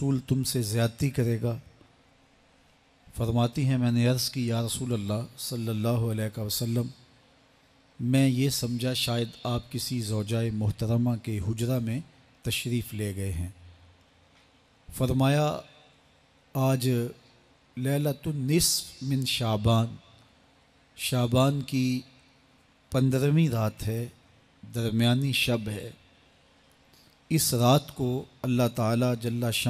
रसूल तुमसे ज़्यादती करेगा फरमाती हैं मैंने अर्ज़ की या रसूल अल्लाह सल्लल्लाहु अलैहि वसल्लम मैं ये समझा शायद आप किसी जोजा मोहतरमा के हजरा में तशरीफ़ ले गए हैं फरमाया आज लैलतुलनसफ़ मिन शाबान शाबान की पंद्रहवीं रात है दरमिया शब है इस रात को अल्लाह ताला जल्ला शाह